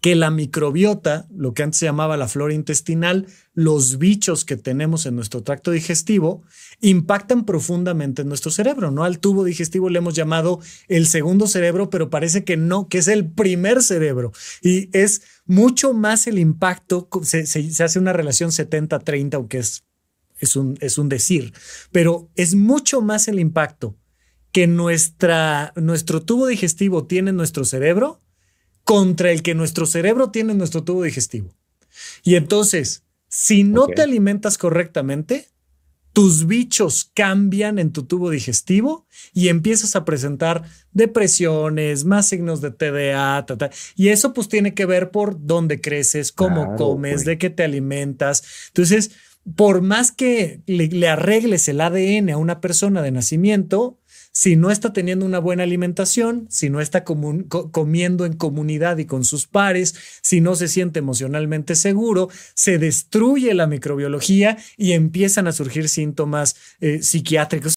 que la microbiota, lo que antes se llamaba la flora intestinal, los bichos que tenemos en nuestro tracto digestivo, impactan profundamente en nuestro cerebro, ¿no? Al tubo digestivo le hemos llamado el segundo cerebro, pero parece que no, que es el primer cerebro. Y es mucho más el impacto, se, se, hace una relación 70-30, aunque es, es, un, es un decir, pero es mucho más el impacto que nuestra, nuestro tubo digestivo tiene en nuestro cerebro contra el que nuestro cerebro tiene nuestro tubo digestivo. Y entonces, si no te alimentas correctamente, tus bichos cambian en tu tubo digestivo y empiezas a presentar depresiones, más signos de TDA, y eso pues tiene que ver por dónde creces, cómo comes, de qué te alimentas. Entonces, por más que le, arregles el ADN a una persona de nacimiento, si no está teniendo una buena alimentación, si no está comiendo en comunidad y con sus pares, si no se siente emocionalmente seguro, se destruye la microbiología y empiezan a surgir síntomas eh, psiquiátricos.